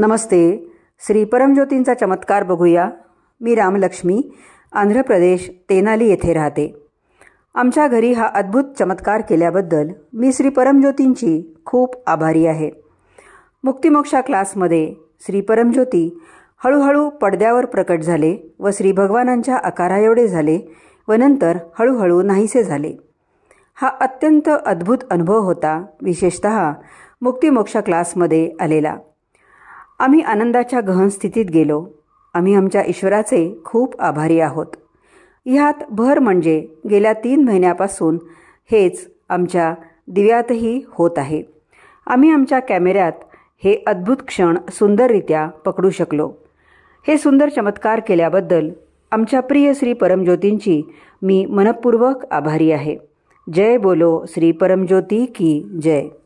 नमस्ते श्री परमज्योतींचा चमत्कार बघूया मी रामलक्ष्मी आंध्र प्रदेश तेनाली येथे राहते आमच्या घरी हा अद्भुत चमत्कार केल्याबद्दल मी श्री परमज्योतींची खूप आभारी आहे मुक्तिमोक्षा क्लासमध्ये श्री परमज्योती हळूहळू पडद्यावर प्रकट झाले व श्री भगवानांच्या आकाराएवढे झाले व नंतर हळूहळू नाहीसे झाले हा अत्यंत अद्भुत अनुभव होता विशेषत मुक्तिमोक्षा क्लासमध्ये आलेला आम्ही आनंदाच्या गहन स्थितीत गेलो आम्ही आमच्या ईश्वराचे खूप आभारी आहोत ह्यात भर म्हणजे गेल्या तीन महिन्यापासून हेच आमच्या दिव्यातही होत आहे आम्ही आमच्या कॅमेऱ्यात हे अद्भुत क्षण सुंदररित्या पकडू शकलो हे सुंदर चमत्कार केल्याबद्दल आमच्या प्रिय श्री परमज्योतींची मी मनपूर्वक आभारी आहे जय बोलो श्री परमज्योती की जय